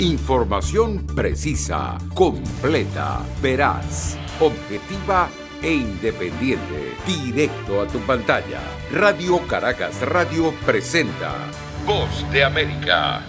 Información precisa, completa, veraz, objetiva e independiente. Directo a tu pantalla. Radio Caracas Radio presenta Voz de América.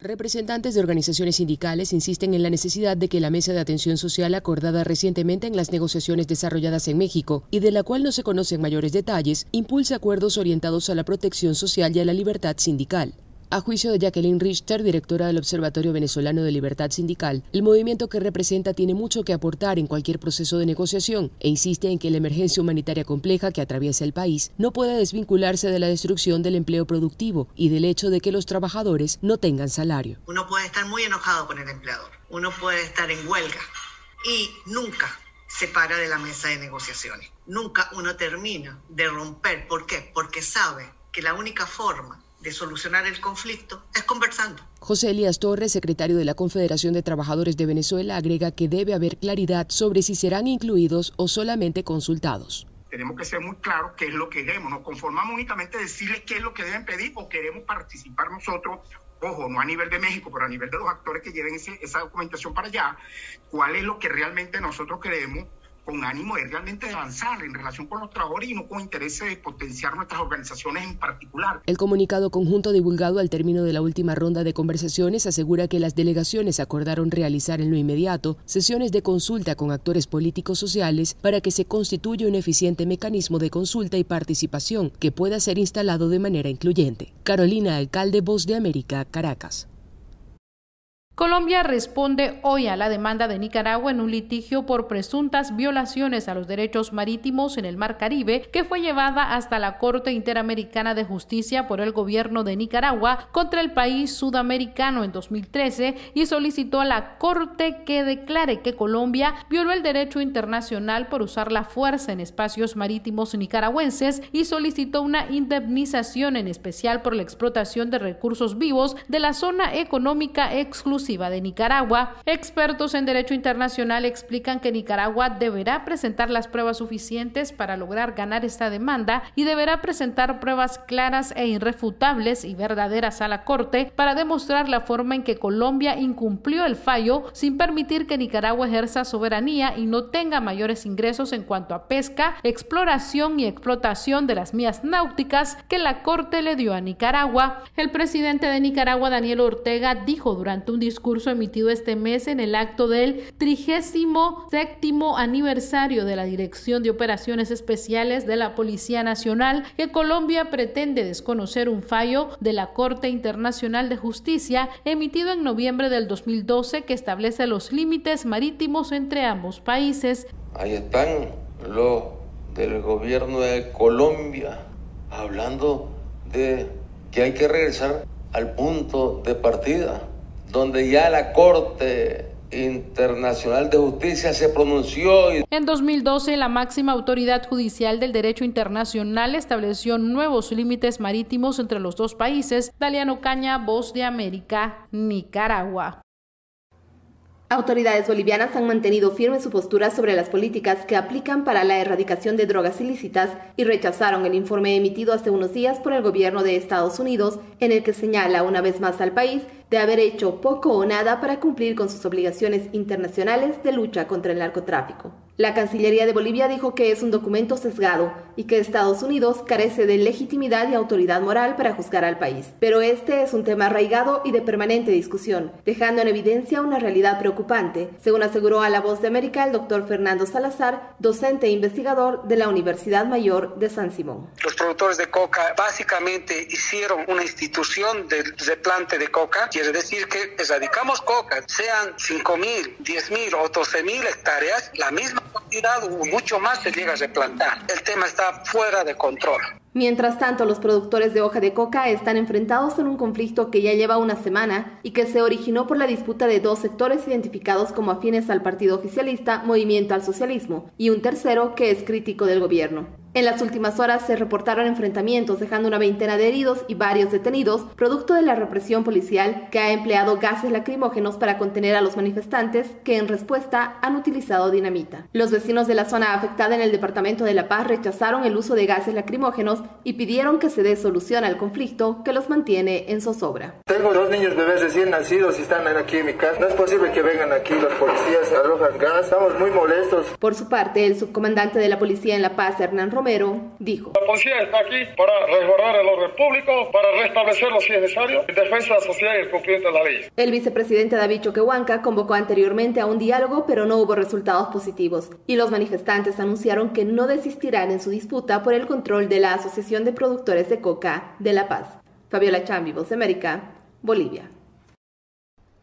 Representantes de organizaciones sindicales insisten en la necesidad de que la mesa de atención social acordada recientemente en las negociaciones desarrolladas en México y de la cual no se conocen mayores detalles, impulse acuerdos orientados a la protección social y a la libertad sindical. A juicio de Jacqueline Richter, directora del Observatorio Venezolano de Libertad Sindical, el movimiento que representa tiene mucho que aportar en cualquier proceso de negociación e insiste en que la emergencia humanitaria compleja que atraviesa el país no puede desvincularse de la destrucción del empleo productivo y del hecho de que los trabajadores no tengan salario. Uno puede estar muy enojado con el empleador, uno puede estar en huelga y nunca se para de la mesa de negociaciones. Nunca uno termina de romper. ¿Por qué? Porque sabe que la única forma de solucionar el conflicto es conversando. José Elías Torres, secretario de la Confederación de Trabajadores de Venezuela, agrega que debe haber claridad sobre si serán incluidos o solamente consultados. Tenemos que ser muy claros qué es lo que queremos. Nos conformamos únicamente decirles qué es lo que deben pedir o queremos participar nosotros ojo, no a nivel de México, pero a nivel de los actores que lleven esa documentación para allá, cuál es lo que realmente nosotros creemos con ánimo de realmente avanzar en relación con los trabajadores y no con interés de potenciar nuestras organizaciones en particular. El comunicado conjunto divulgado al término de la última ronda de conversaciones asegura que las delegaciones acordaron realizar en lo inmediato sesiones de consulta con actores políticos sociales para que se constituya un eficiente mecanismo de consulta y participación que pueda ser instalado de manera incluyente. Carolina Alcalde, Voz de América, Caracas. Colombia responde hoy a la demanda de Nicaragua en un litigio por presuntas violaciones a los derechos marítimos en el Mar Caribe que fue llevada hasta la Corte Interamericana de Justicia por el gobierno de Nicaragua contra el país sudamericano en 2013 y solicitó a la Corte que declare que Colombia violó el derecho internacional por usar la fuerza en espacios marítimos nicaragüenses y solicitó una indemnización en especial por la explotación de recursos vivos de la zona económica exclusiva de Nicaragua. Expertos en Derecho Internacional explican que Nicaragua deberá presentar las pruebas suficientes para lograr ganar esta demanda y deberá presentar pruebas claras e irrefutables y verdaderas a la Corte para demostrar la forma en que Colombia incumplió el fallo sin permitir que Nicaragua ejerza soberanía y no tenga mayores ingresos en cuanto a pesca, exploración y explotación de las mías náuticas que la Corte le dio a Nicaragua. El presidente de Nicaragua, Daniel Ortega, dijo durante un discurso discurso emitido este mes en el acto del 37 aniversario de la Dirección de Operaciones Especiales de la Policía Nacional, que Colombia pretende desconocer un fallo de la Corte Internacional de Justicia emitido en noviembre del 2012 que establece los límites marítimos entre ambos países. Ahí están los del gobierno de Colombia hablando de que hay que regresar al punto de partida donde ya la Corte Internacional de Justicia se pronunció. En 2012, la máxima autoridad judicial del derecho internacional estableció nuevos límites marítimos entre los dos países, Daliano Caña, Voz de América, Nicaragua. Autoridades bolivianas han mantenido firme su postura sobre las políticas que aplican para la erradicación de drogas ilícitas y rechazaron el informe emitido hace unos días por el gobierno de Estados Unidos en el que señala una vez más al país de haber hecho poco o nada para cumplir con sus obligaciones internacionales de lucha contra el narcotráfico. La Cancillería de Bolivia dijo que es un documento sesgado y que Estados Unidos carece de legitimidad y autoridad moral para juzgar al país. Pero este es un tema arraigado y de permanente discusión, dejando en evidencia una realidad preocupante, según aseguró a La Voz de América el doctor Fernando Salazar, docente e investigador de la Universidad Mayor de San Simón. Los productores de coca básicamente hicieron una institución de replante de coca Quiere decir que erradicamos pues, coca, sean 5.000, 10.000 o 12.000 hectáreas, la misma cantidad o mucho más se llega a replantar. El tema está fuera de control. Mientras tanto, los productores de hoja de coca están enfrentados en un conflicto que ya lleva una semana y que se originó por la disputa de dos sectores identificados como afines al partido oficialista Movimiento al Socialismo y un tercero que es crítico del gobierno. En las últimas horas se reportaron enfrentamientos dejando una veintena de heridos y varios detenidos, producto de la represión policial que ha empleado gases lacrimógenos para contener a los manifestantes que en respuesta han utilizado dinamita. Los vecinos de la zona afectada en el departamento de La Paz rechazaron el uso de gases lacrimógenos y pidieron que se dé solución al conflicto que los mantiene en zozobra. Tengo dos niños bebés recién nacidos y están aquí en mi casa. No es posible que vengan aquí los policías, arrojan gas, estamos muy molestos. Por su parte, el subcomandante de la policía en La Paz, Hernán Romero, dijo. La policía está aquí para resguardar el orden público, para restablecerlo si es necesario, en defensa de la sociedad y el cumplimiento de la ley. El vicepresidente David Choquehuanca convocó anteriormente a un diálogo, pero no hubo resultados positivos. Y los manifestantes anunciaron que no desistirán en su disputa por el control de la asociación sesión de Productores de Coca de La Paz. Fabiola Chambi, Voz América, Bolivia.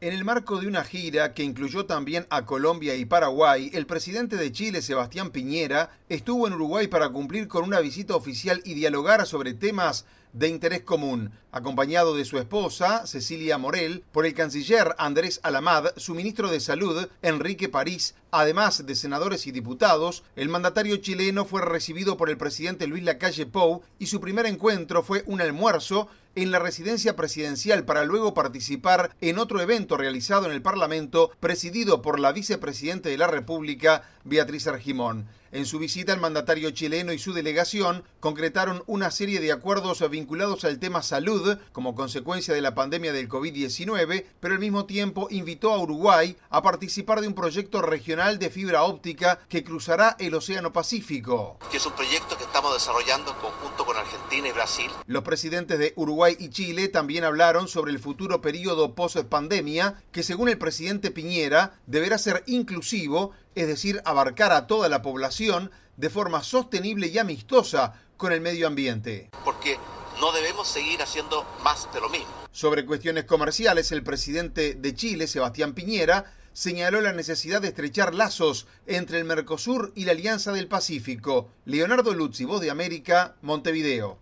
En el marco de una gira que incluyó también a Colombia y Paraguay, el presidente de Chile, Sebastián Piñera, estuvo en Uruguay para cumplir con una visita oficial y dialogar sobre temas de interés común, acompañado de su esposa, Cecilia Morel, por el canciller Andrés Alamad, su ministro de Salud, Enrique París, además de senadores y diputados, el mandatario chileno fue recibido por el presidente Luis Lacalle Pou y su primer encuentro fue un almuerzo en la residencia presidencial para luego participar en otro evento realizado en el Parlamento presidido por la vicepresidenta de la República, Beatriz Argimón. En su visita, el mandatario chileno y su delegación concretaron una serie de acuerdos vinculados al tema salud como consecuencia de la pandemia del COVID-19, pero al mismo tiempo invitó a Uruguay a participar de un proyecto regional de fibra óptica que cruzará el Océano Pacífico. Que es un proyecto que estamos desarrollando en conjunto con Argentina y Brasil. Los presidentes de Uruguay y Chile también hablaron sobre el futuro periodo post-pandemia, que según el presidente Piñera deberá ser inclusivo, es decir, abarcar a toda la población de forma sostenible y amistosa con el medio ambiente. Porque no debemos seguir haciendo más de lo mismo. Sobre cuestiones comerciales, el presidente de Chile, Sebastián Piñera, señaló la necesidad de estrechar lazos entre el Mercosur y la Alianza del Pacífico. Leonardo Luzzi, Voz de América, Montevideo.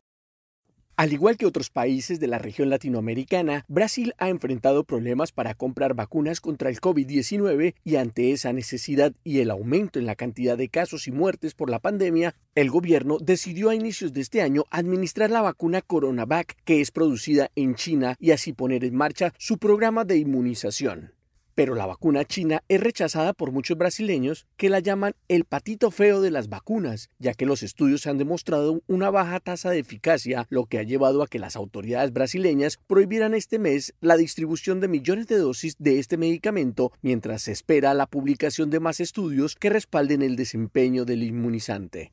Al igual que otros países de la región latinoamericana, Brasil ha enfrentado problemas para comprar vacunas contra el COVID-19 y ante esa necesidad y el aumento en la cantidad de casos y muertes por la pandemia, el gobierno decidió a inicios de este año administrar la vacuna CoronaVac, que es producida en China, y así poner en marcha su programa de inmunización. Pero la vacuna china es rechazada por muchos brasileños que la llaman el patito feo de las vacunas, ya que los estudios han demostrado una baja tasa de eficacia, lo que ha llevado a que las autoridades brasileñas prohibieran este mes la distribución de millones de dosis de este medicamento, mientras se espera la publicación de más estudios que respalden el desempeño del inmunizante.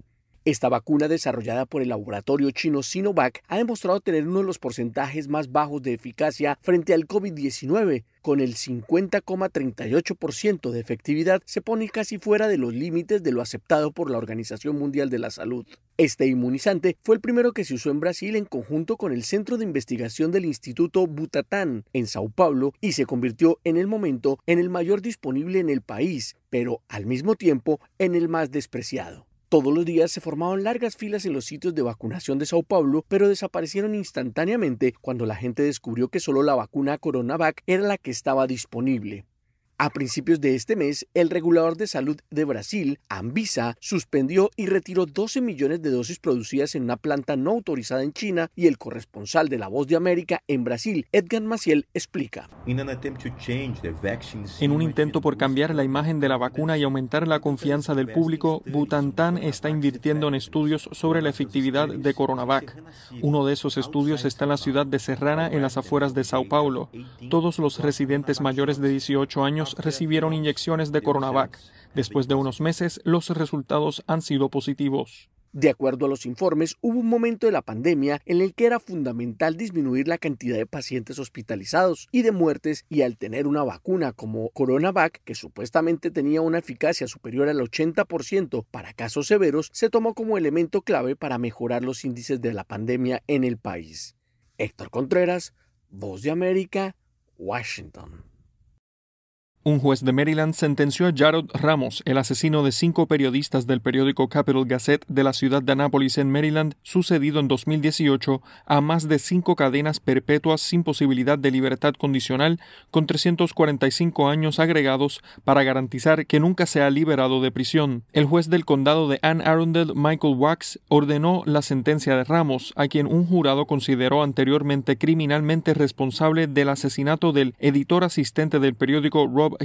Esta vacuna desarrollada por el laboratorio chino Sinovac ha demostrado tener uno de los porcentajes más bajos de eficacia frente al COVID-19, con el 50,38% de efectividad, se pone casi fuera de los límites de lo aceptado por la Organización Mundial de la Salud. Este inmunizante fue el primero que se usó en Brasil en conjunto con el Centro de Investigación del Instituto Butatán en Sao Paulo y se convirtió en el momento en el mayor disponible en el país, pero al mismo tiempo en el más despreciado. Todos los días se formaban largas filas en los sitios de vacunación de Sao Paulo, pero desaparecieron instantáneamente cuando la gente descubrió que solo la vacuna CoronaVac era la que estaba disponible. A principios de este mes, el regulador de salud de Brasil, Anvisa, suspendió y retiró 12 millones de dosis producidas en una planta no autorizada en China y el corresponsal de La Voz de América en Brasil, Edgar Maciel, explica. E en un intento por cambiar la imagen de la vacuna y aumentar la confianza del público, Butantan está invirtiendo en estudios sobre la efectividad de Coronavac. Uno de esos estudios está en la ciudad de Serrana, en las afueras de Sao Paulo. Todos los residentes mayores de 18 años recibieron inyecciones de CoronaVac. Después de unos meses, los resultados han sido positivos. De acuerdo a los informes, hubo un momento de la pandemia en el que era fundamental disminuir la cantidad de pacientes hospitalizados y de muertes y al tener una vacuna como CoronaVac, que supuestamente tenía una eficacia superior al 80% para casos severos, se tomó como elemento clave para mejorar los índices de la pandemia en el país. Héctor Contreras, Voz de América, Washington. Un juez de Maryland sentenció a Jared Ramos, el asesino de cinco periodistas del periódico Capital Gazette de la ciudad de Annapolis en Maryland, sucedido en 2018, a más de cinco cadenas perpetuas sin posibilidad de libertad condicional, con 345 años agregados para garantizar que nunca sea liberado de prisión. El juez del condado de Anne Arundel, Michael Wax, ordenó la sentencia de Ramos, a quien un jurado consideró anteriormente criminalmente responsable del asesinato del editor asistente del periódico Rob Bob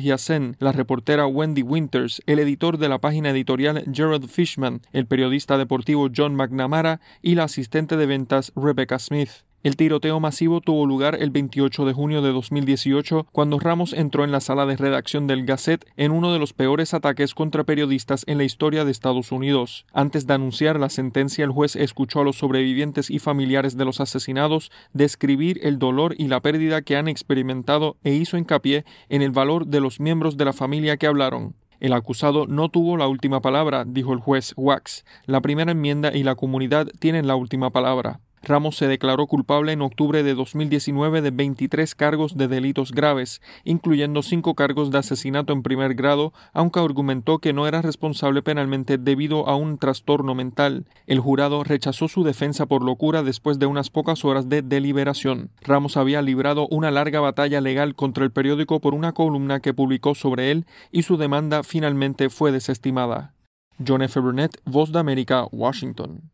la reportera Wendy Winters, el editor de la página editorial Gerald Fishman, el periodista deportivo John McNamara y la asistente de ventas Rebecca Smith. El tiroteo masivo tuvo lugar el 28 de junio de 2018 cuando Ramos entró en la sala de redacción del Gazette en uno de los peores ataques contra periodistas en la historia de Estados Unidos. Antes de anunciar la sentencia, el juez escuchó a los sobrevivientes y familiares de los asesinados describir el dolor y la pérdida que han experimentado e hizo hincapié en el valor de los miembros de la familia que hablaron. El acusado no tuvo la última palabra, dijo el juez Wax. La primera enmienda y la comunidad tienen la última palabra. Ramos se declaró culpable en octubre de 2019 de 23 cargos de delitos graves, incluyendo cinco cargos de asesinato en primer grado, aunque argumentó que no era responsable penalmente debido a un trastorno mental. El jurado rechazó su defensa por locura después de unas pocas horas de deliberación. Ramos había librado una larga batalla legal contra el periódico por una columna que publicó sobre él y su demanda finalmente fue desestimada. John F. Burnett, Voz de América, Washington.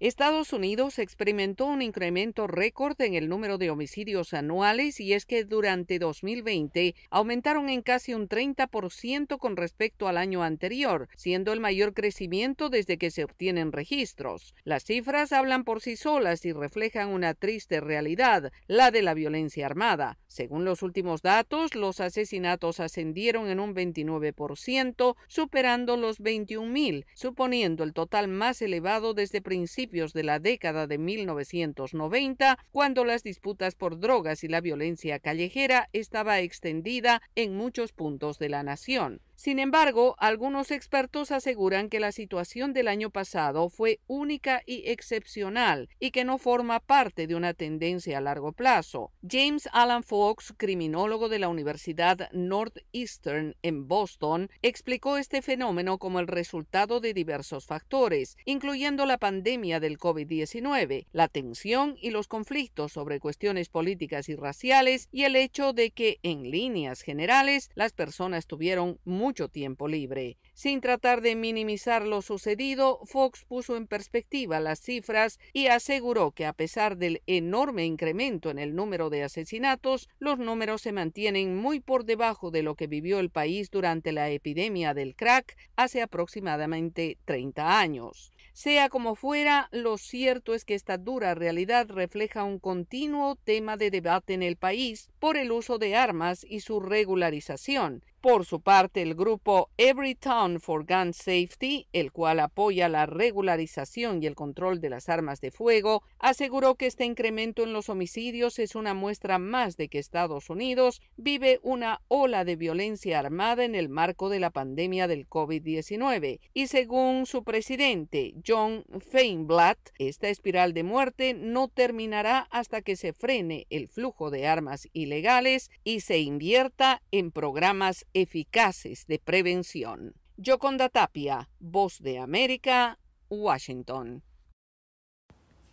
Estados Unidos experimentó un incremento récord en el número de homicidios anuales y es que durante 2020 aumentaron en casi un 30% con respecto al año anterior, siendo el mayor crecimiento desde que se obtienen registros. Las cifras hablan por sí solas y reflejan una triste realidad, la de la violencia armada. Según los últimos datos, los asesinatos ascendieron en un 29%, superando los 21.000, suponiendo el total más elevado desde principios de la década de 1990, cuando las disputas por drogas y la violencia callejera estaba extendida en muchos puntos de la nación. Sin embargo, algunos expertos aseguran que la situación del año pasado fue única y excepcional y que no forma parte de una tendencia a largo plazo. James Alan Fox, criminólogo de la Universidad Northeastern en Boston, explicó este fenómeno como el resultado de diversos factores, incluyendo la pandemia del COVID-19, la tensión y los conflictos sobre cuestiones políticas y raciales y el hecho de que, en líneas generales, las personas tuvieron muy mucho tiempo libre. Sin tratar de minimizar lo sucedido, Fox puso en perspectiva las cifras y aseguró que a pesar del enorme incremento en el número de asesinatos, los números se mantienen muy por debajo de lo que vivió el país durante la epidemia del crack hace aproximadamente 30 años. Sea como fuera, lo cierto es que esta dura realidad refleja un continuo tema de debate en el país por el uso de armas y su regularización, por su parte, el grupo Every Town for Gun Safety, el cual apoya la regularización y el control de las armas de fuego, aseguró que este incremento en los homicidios es una muestra más de que Estados Unidos vive una ola de violencia armada en el marco de la pandemia del COVID-19. Y según su presidente, John Feinblatt, esta espiral de muerte no terminará hasta que se frene el flujo de armas ilegales y se invierta en programas eficaces de prevención. Yoconda Tapia, Voz de América, Washington.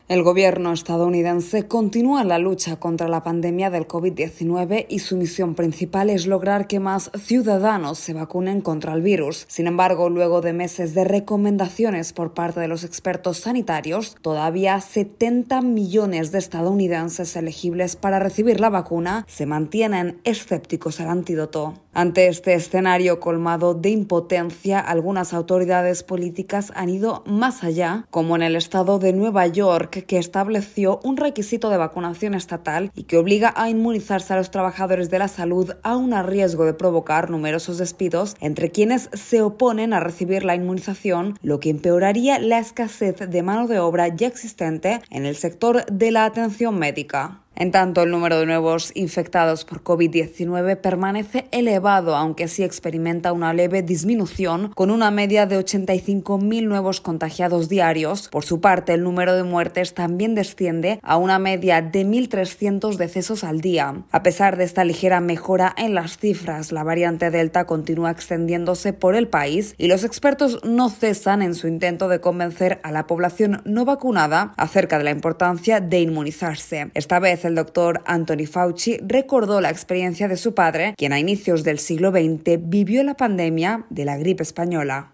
El gobierno estadounidense continúa la lucha contra la pandemia del COVID-19 y su misión principal es lograr que más ciudadanos se vacunen contra el virus. Sin embargo, luego de meses de recomendaciones por parte de los expertos sanitarios, todavía 70 millones de estadounidenses elegibles para recibir la vacuna se mantienen escépticos al antídoto. Ante este escenario colmado de impotencia, algunas autoridades políticas han ido más allá, como en el estado de Nueva York, que estableció un requisito de vacunación estatal y que obliga a inmunizarse a los trabajadores de la salud a un riesgo de provocar numerosos despidos entre quienes se oponen a recibir la inmunización, lo que empeoraría la escasez de mano de obra ya existente en el sector de la atención médica. En tanto, el número de nuevos infectados por COVID-19 permanece elevado, aunque sí experimenta una leve disminución, con una media de 85.000 nuevos contagiados diarios. Por su parte, el número de muertes también desciende a una media de 1.300 decesos al día. A pesar de esta ligera mejora en las cifras, la variante Delta continúa extendiéndose por el país y los expertos no cesan en su intento de convencer a la población no vacunada acerca de la importancia de inmunizarse. Esta vez el doctor Anthony Fauci recordó la experiencia de su padre, quien a inicios del siglo XX vivió la pandemia de la gripe española.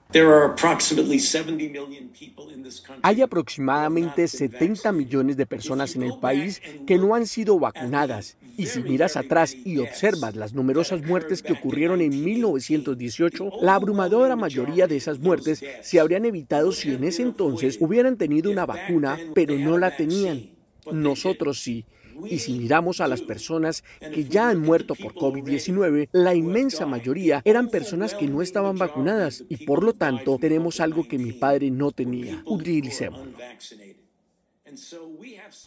Hay aproximadamente 70 millones de personas en el país que no han sido vacunadas. Y si miras atrás y observas las numerosas muertes que ocurrieron en 1918, la abrumadora mayoría de esas muertes se habrían evitado si en ese entonces hubieran tenido una vacuna, pero no la tenían. Nosotros sí. Y si miramos a las personas que ya han muerto por COVID-19, la inmensa mayoría eran personas que no estaban vacunadas y por lo tanto tenemos algo que mi padre no tenía. Utilicémoslo.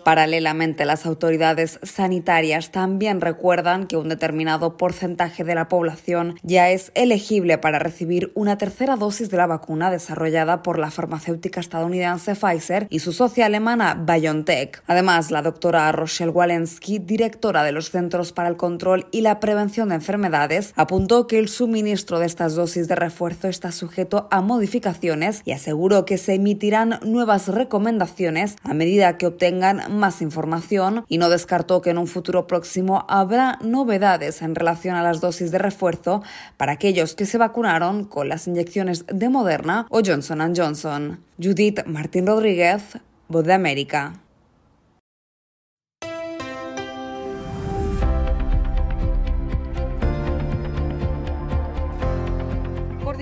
Paralelamente, las autoridades sanitarias también recuerdan que un determinado porcentaje de la población ya es elegible para recibir una tercera dosis de la vacuna desarrollada por la farmacéutica estadounidense Pfizer y su socia alemana BioNTech. Además, la doctora Rochelle Walensky, directora de los Centros para el Control y la Prevención de Enfermedades, apuntó que el suministro de estas dosis de refuerzo está sujeto a modificaciones y aseguró que se emitirán nuevas recomendaciones a medida que obtengan más información y no descartó que en un futuro próximo habrá novedades en relación a las dosis de refuerzo para aquellos que se vacunaron con las inyecciones de Moderna o Johnson Johnson. Judith Martín Rodríguez, Voz de América.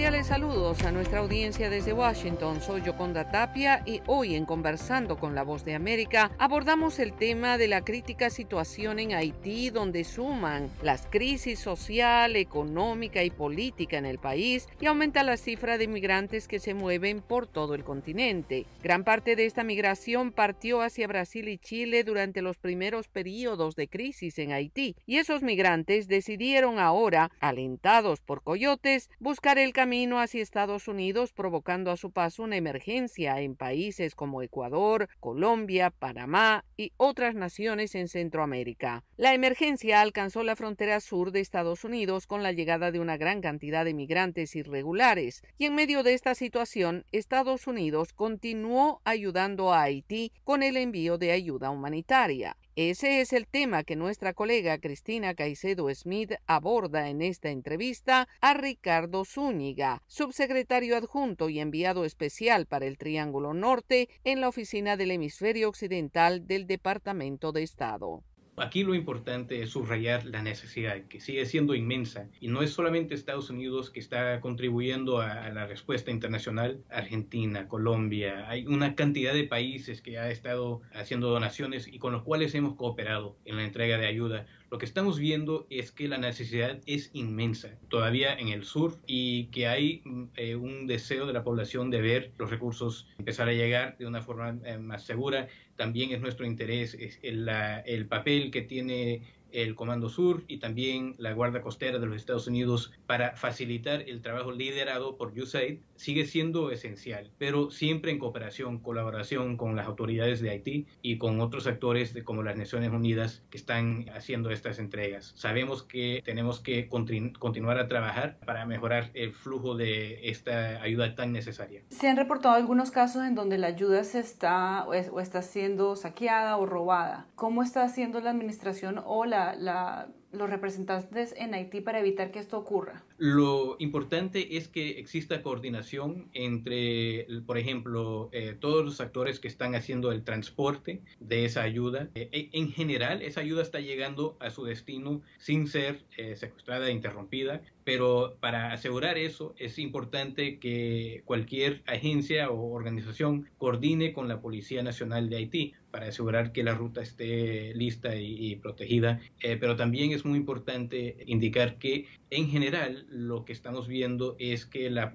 Cordiales saludos a nuestra audiencia desde Washington. Soy Yoconda Tapia y hoy en Conversando con la Voz de América abordamos el tema de la crítica situación en Haití donde suman las crisis social, económica y política en el país y aumenta la cifra de migrantes que se mueven por todo el continente. Gran parte de esta migración partió hacia Brasil y Chile durante los primeros periodos de crisis en Haití y esos migrantes decidieron ahora, alentados por coyotes, buscar el camino camino hacia Estados Unidos, provocando a su paso una emergencia en países como Ecuador, Colombia, Panamá y otras naciones en Centroamérica. La emergencia alcanzó la frontera sur de Estados Unidos con la llegada de una gran cantidad de migrantes irregulares, y en medio de esta situación, Estados Unidos continuó ayudando a Haití con el envío de ayuda humanitaria. Ese es el tema que nuestra colega Cristina Caicedo Smith aborda en esta entrevista a Ricardo Zúñiga, subsecretario adjunto y enviado especial para el Triángulo Norte en la Oficina del Hemisferio Occidental del Departamento de Estado. Aquí lo importante es subrayar la necesidad, que sigue siendo inmensa. Y no es solamente Estados Unidos que está contribuyendo a, la respuesta internacional. Argentina, Colombia, hay una cantidad de países que ha estado haciendo donaciones y con los cuales hemos cooperado en la entrega de ayuda. Lo que estamos viendo es que la necesidad es inmensa todavía en el sur y que hay eh, un deseo de la población de ver los recursos empezar a llegar de una forma eh, más segura también es nuestro interés, es el, el papel que tiene el Comando Sur y también la Guardia Costera de los Estados Unidos para facilitar el trabajo liderado por USAID sigue siendo esencial, pero siempre en cooperación, colaboración con las autoridades de Haití y con otros actores como las Naciones Unidas que están haciendo estas entregas. Sabemos que tenemos que continuar a trabajar para mejorar el flujo de esta ayuda tan necesaria. Se han reportado algunos casos en donde la ayuda se está o, o está siendo saqueada o robada. ¿Cómo está haciendo la administración o la los representantes en Haití para evitar que esto ocurra? Lo importante es que exista coordinación entre, por ejemplo, eh, todos los actores que están haciendo el transporte de esa ayuda. Eh, e, en general, esa ayuda está llegando a su destino sin ser eh, secuestrada e interrumpida, pero para asegurar eso es importante que cualquier agencia o organización coordine con la Policía Nacional de Haití para asegurar que la ruta esté lista y, protegida. Eh, pero también es muy importante indicar que en general lo que estamos viendo es que la,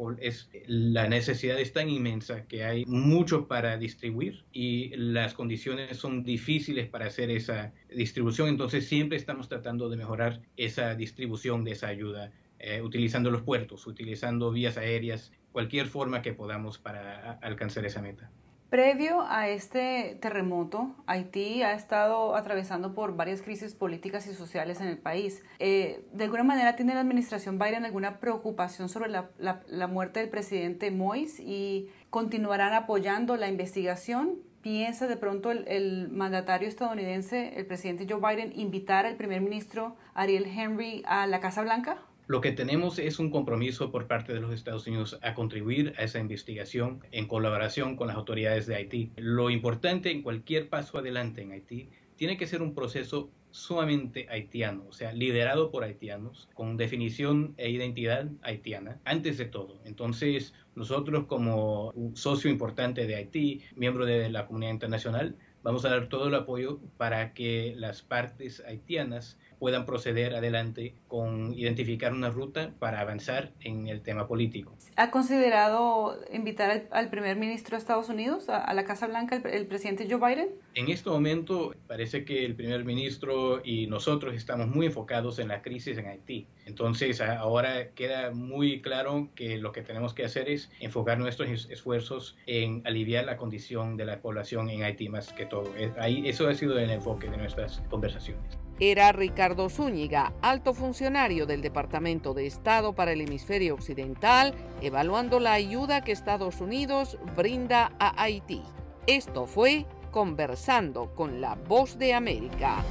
necesidad es tan inmensa que hay mucho para distribuir y las condiciones son difíciles para hacer esa distribución. Entonces siempre estamos tratando de mejorar esa distribución de esa ayuda. Eh, utilizando los puertos, utilizando vías aéreas, cualquier forma que podamos para alcanzar esa meta. Previo a este terremoto, Haití ha estado atravesando por varias crisis políticas y sociales en el país. Eh, ¿De alguna manera tiene la administración Biden alguna preocupación sobre la, muerte del presidente Moïse y continuarán apoyando la investigación? ¿Piensa de pronto el, el, mandatario estadounidense, el presidente Joe Biden, invitar al primer ministro Ariel Henry a la Casa Blanca? Lo que tenemos es un compromiso por parte de los Estados Unidos a contribuir a esa investigación en colaboración con las autoridades de Haití. Lo importante en cualquier paso adelante en Haití tiene que ser un proceso sumamente haitiano, o sea, liderado por haitianos, con definición e identidad haitiana, antes de todo. Entonces, nosotros como un socio importante de Haití, miembro de la comunidad internacional, vamos a dar todo el apoyo para que las partes haitianas puedan proceder adelante con identificar una ruta para avanzar en el tema político. ¿Ha considerado invitar al, primer ministro de Estados Unidos, a, la Casa Blanca, el, el, presidente Joe Biden? En este momento parece que el primer ministro y nosotros estamos muy enfocados en la crisis en Haití. Entonces ahora queda muy claro que lo que tenemos que hacer es enfocar nuestros esfuerzos en aliviar la condición de la población en Haití más que todo. Eh, ahí, eso ha sido el enfoque de nuestras conversaciones era Ricardo Zúñiga, alto funcionario del Departamento de Estado para el Hemisferio Occidental, evaluando la ayuda que Estados Unidos brinda a Haití. Esto fue Conversando con la Voz de América.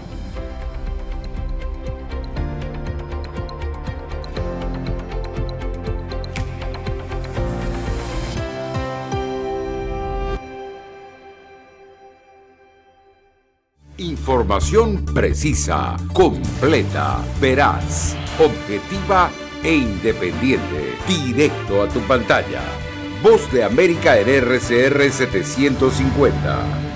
Información precisa, completa, veraz, objetiva e independiente. Directo a tu pantalla. Voz de América en RCR 750.